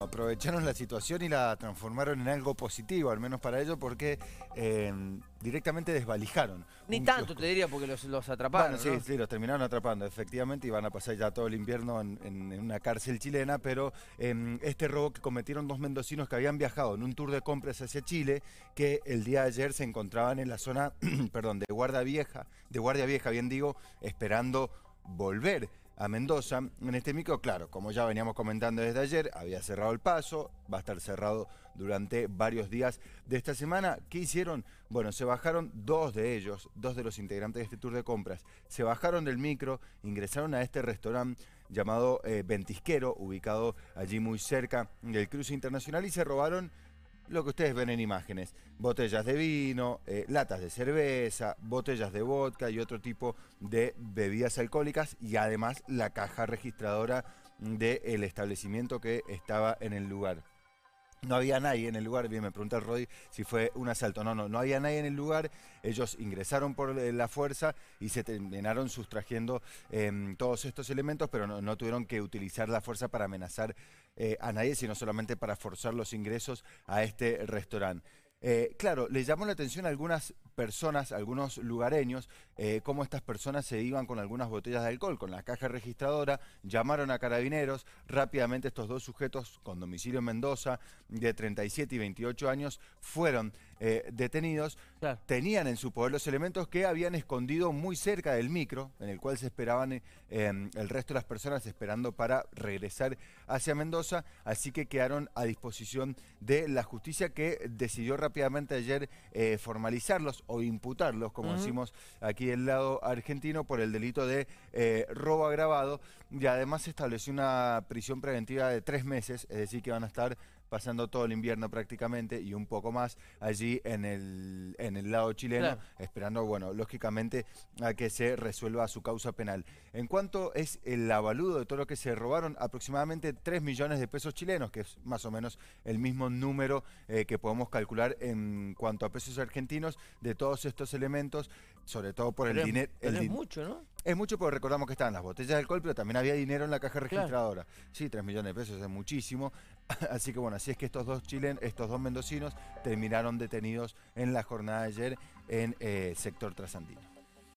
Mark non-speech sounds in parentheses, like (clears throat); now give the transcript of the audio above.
Aprovecharon la situación y la transformaron en algo positivo, al menos para ellos, porque eh, directamente desvalijaron. Ni tanto, te diría, porque los, atraparon. Bueno, sí, sí, los terminaron atrapando, efectivamente, y van a pasar ya todo el invierno en, una cárcel chilena, pero em, este robo que cometieron dos mendocinos que habían viajado en un tour de compras hacia Chile, que el día de ayer se encontraban en la zona, (clears throat) perdón, de Guardia Vieja, de Guardia Vieja, bien digo, esperando volver a Mendoza. En este micro, claro, como ya veníamos comentando desde ayer, había cerrado el paso, va a estar cerrado durante varios días de esta semana. ¿Qué hicieron? Bueno, se bajaron dos de ellos, dos de los integrantes de este tour de compras. Se bajaron del micro, ingresaron a este restaurante llamado eh, Ventisquero, ubicado allí muy cerca del cruce internacional y se robaron lo que ustedes ven en imágenes, botellas de vino, eh, latas de cerveza, botellas de vodka y otro tipo de bebidas alcohólicas y además la caja registradora del establecimiento que estaba en el lugar. No había nadie en el lugar, bien me pregunta Roy si fue un asalto. No, no, no había nadie en el lugar. Ellos ingresaron por eh, la fuerza y se terminaron sustrayendo em, todos estos elementos, pero no, tuvieron que utilizar la fuerza para amenazar eh, a nadie, sino solamente para forzar los ingresos a este restaurante. Eh, claro, le llamó la atención a algunas personas, algunos lugareños, eh, cómo estas personas se iban con algunas botellas de alcohol, con la caja registradora, llamaron a carabineros, rápidamente estos dos sujetos con domicilio en Mendoza, de 37 y 28 años, fueron eh, detenidos, tenían en su poder los elementos que habían escondido muy cerca del micro, en el cual se esperaban em, el resto de las personas esperando para regresar hacia Mendoza, así que quedaron a disposición de la justicia que decidió rápidamente ayer eh, formalizarlos o imputarlos, como decimos aquí el lado argentino, por el delito de eh, robo agravado y además se estableció una prisión preventiva de tres meses, es decir que van a estar pasando todo el invierno prácticamente y un poco más allí en el, en el lado chileno, esperando, bueno, lógicamente a que se resuelva su causa penal. En cuanto es el avaludo de todo lo que se robaron, aproximadamente 3 millones de pesos chilenos, que es más o menos el mismo número eh, que podemos calcular en cuanto a pesos argentinos de todos estos elementos, sobre todo por el dinero. es mucho, ¿no? Es mucho porque recordamos que estaban las botellas de alcohol, pero también había dinero en la caja registradora. Sí, 3 millones de pesos es muchísimo. (laughs) Así que bueno, así es que estos dos chilenos, estos dos mendocinos terminaron detenidos en la jornada de ayer en el eh, sector trasandino.